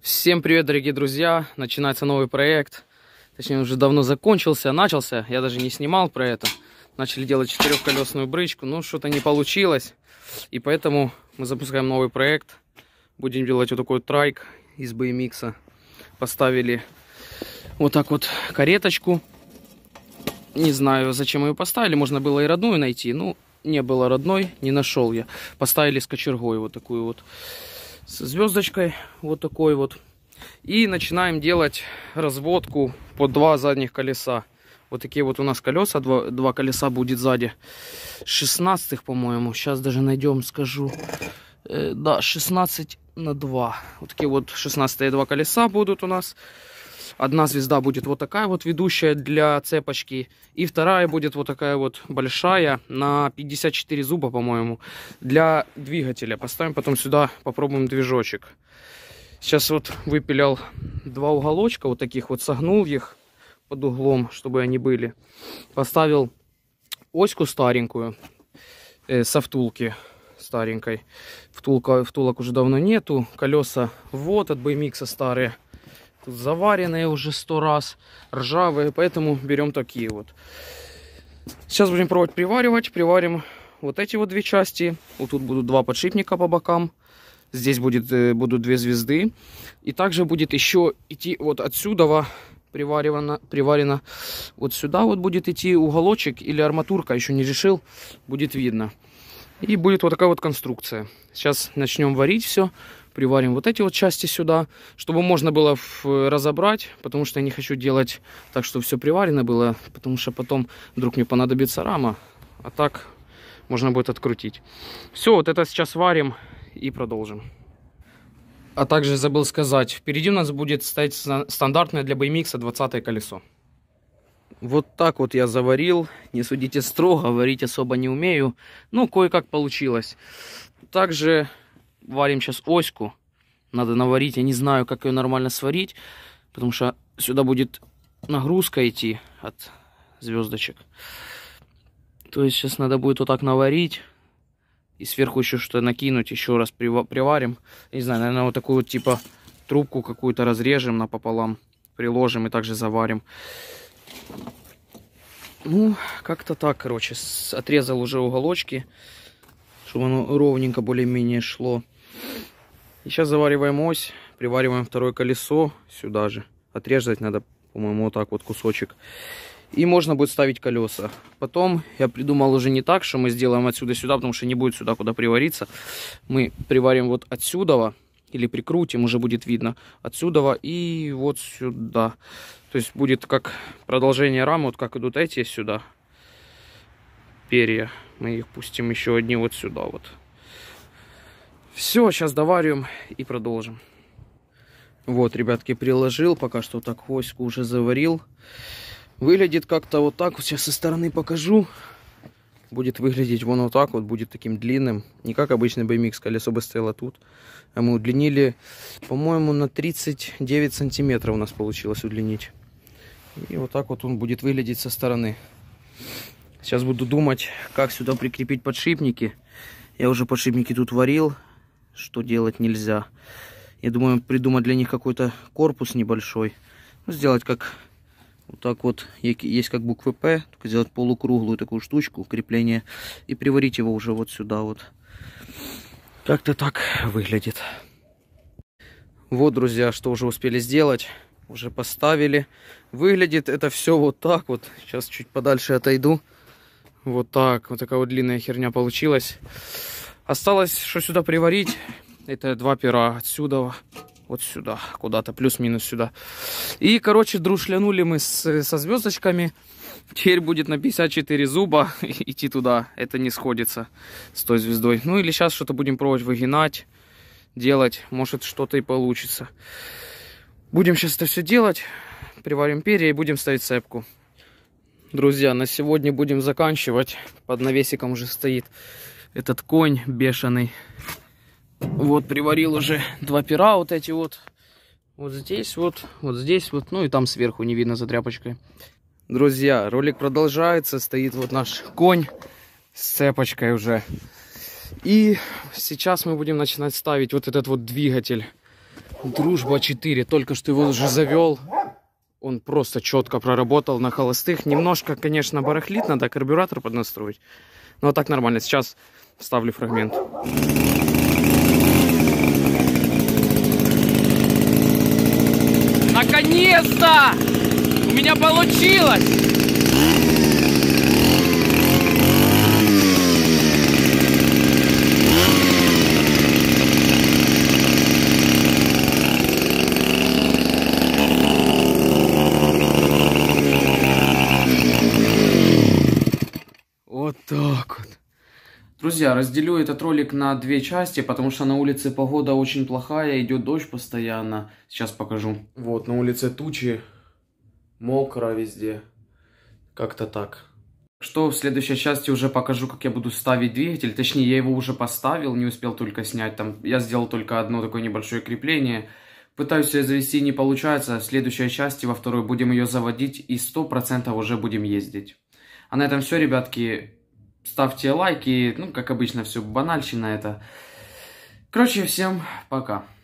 Всем привет, дорогие друзья! Начинается новый проект. Точнее, уже давно закончился, начался. Я даже не снимал про это. Начали делать четырехколесную брычку, но ну, что-то не получилось. И поэтому мы запускаем новый проект. Будем делать вот такой трайк из BMX. Поставили вот так вот кареточку. Не знаю, зачем ее поставили. Можно было и родную найти. Ну, не было родной, не нашел я. Поставили с кочергой вот такую вот с звездочкой вот такой вот. И начинаем делать разводку по два задних колеса. Вот такие вот у нас колеса, два, два колеса будет сзади. 16, по-моему, сейчас даже найдем, скажу. Э, да, 16 на 2. Вот такие вот 16 два колеса будут у нас одна звезда будет вот такая вот ведущая для цепочки, и вторая будет вот такая вот большая на 54 зуба, по-моему, для двигателя. Поставим потом сюда, попробуем движочек. Сейчас вот выпилял два уголочка вот таких вот, согнул их под углом, чтобы они были. Поставил оську старенькую э, со втулки старенькой. Втулка, втулок уже давно нету. Колеса вот от BMX старые. Тут заваренные уже сто раз, ржавые, поэтому берем такие вот. Сейчас будем пробовать приваривать. Приварим вот эти вот две части. Вот тут будут два подшипника по бокам. Здесь будет, э, будут две звезды. И также будет еще идти вот отсюда приваривано, приварено. Вот сюда вот будет идти уголочек или арматурка, еще не решил, будет видно. И будет вот такая вот конструкция. Сейчас начнем варить все приварим вот эти вот части сюда, чтобы можно было разобрать, потому что я не хочу делать так, чтобы все приварено было, потому что потом вдруг мне понадобится рама, а так можно будет открутить. Все, вот это сейчас варим и продолжим. А также забыл сказать, впереди у нас будет стоять стандартное для BMX 20 колесо. Вот так вот я заварил. Не судите строго, варить особо не умею. но ну, кое-как получилось. Также варим сейчас оську. Надо наварить, я не знаю, как ее нормально сварить, потому что сюда будет нагрузка идти от звездочек. То есть сейчас надо будет вот так наварить. И сверху еще что-то накинуть, еще раз приварим. не знаю, наверное, вот такую вот типа трубку какую-то разрежем напополам, приложим и также заварим. Ну, как-то так, короче, отрезал уже уголочки, чтобы оно ровненько более-менее шло. И сейчас завариваем ось, привариваем второе колесо сюда же. Отрезать надо, по-моему, вот так вот кусочек. И можно будет ставить колеса. Потом я придумал уже не так, что мы сделаем отсюда сюда, потому что не будет сюда куда привариться. Мы приварим вот отсюда, или прикрутим, уже будет видно. Отсюда и вот сюда. То есть будет как продолжение рамы, вот как идут эти сюда перья. Мы их пустим еще одни вот сюда вот. Все, сейчас довариваем и продолжим. Вот, ребятки, приложил, пока что так хвостку уже заварил. Выглядит как-то вот так, вот сейчас со стороны покажу. Будет выглядеть вон вот так вот, будет таким длинным. Не как обычный BMX, колесо бы стояло тут. А мы удлинили, по-моему, на 39 сантиметров у нас получилось удлинить. И вот так вот он будет выглядеть со стороны. Сейчас буду думать, как сюда прикрепить подшипники. Я уже подшипники тут варил, что делать нельзя. Я думаю, придумать для них какой-то корпус небольшой. Ну, сделать как вот так вот, есть как буквы П, только сделать полукруглую такую штучку, крепление, и приварить его уже вот сюда вот. Как-то так выглядит. Вот, друзья, что уже успели сделать. Уже поставили. Выглядит это все вот так вот. Сейчас чуть подальше отойду. Вот так. Вот такая вот длинная херня получилась. Осталось, что сюда приварить. Это два пера отсюда, вот сюда, куда-то, плюс-минус сюда. И, короче, друшлянули мы с, со звездочками. Теперь будет на 54 зуба идти туда. Это не сходится с той звездой. Ну или сейчас что-то будем пробовать выгинать, делать. Может что-то и получится. Будем сейчас это все делать. Приварим перья и будем ставить цепку. Друзья, на сегодня будем заканчивать. Под навесиком уже стоит этот конь бешеный. Вот, приварил уже два пера вот эти вот. Вот здесь вот, вот здесь вот, ну и там сверху не видно за тряпочкой. Друзья, ролик продолжается, стоит вот наш конь с цепочкой уже. И сейчас мы будем начинать ставить вот этот вот двигатель. Дружба 4, только что его уже завел. Он просто четко проработал на холостых. Немножко, конечно, барахлит, надо карбюратор поднастроить. Ну а так нормально. Сейчас вставлю фрагмент. Наконец-то! У меня получилось! Друзья, разделю этот ролик на две части, потому что на улице погода очень плохая, идет дождь постоянно. Сейчас покажу. Вот, на улице тучи, мокро везде. Как-то так. Что в следующей части уже покажу, как я буду ставить двигатель. Точнее, я его уже поставил, не успел только снять. Там я сделал только одно такое небольшое крепление. Пытаюсь ее завести, не получается. В следующей части, во второй, будем ее заводить и 100% уже будем ездить. А на этом все, ребятки. Ставьте лайки, ну, как обычно, все банальщина это. Короче, всем пока.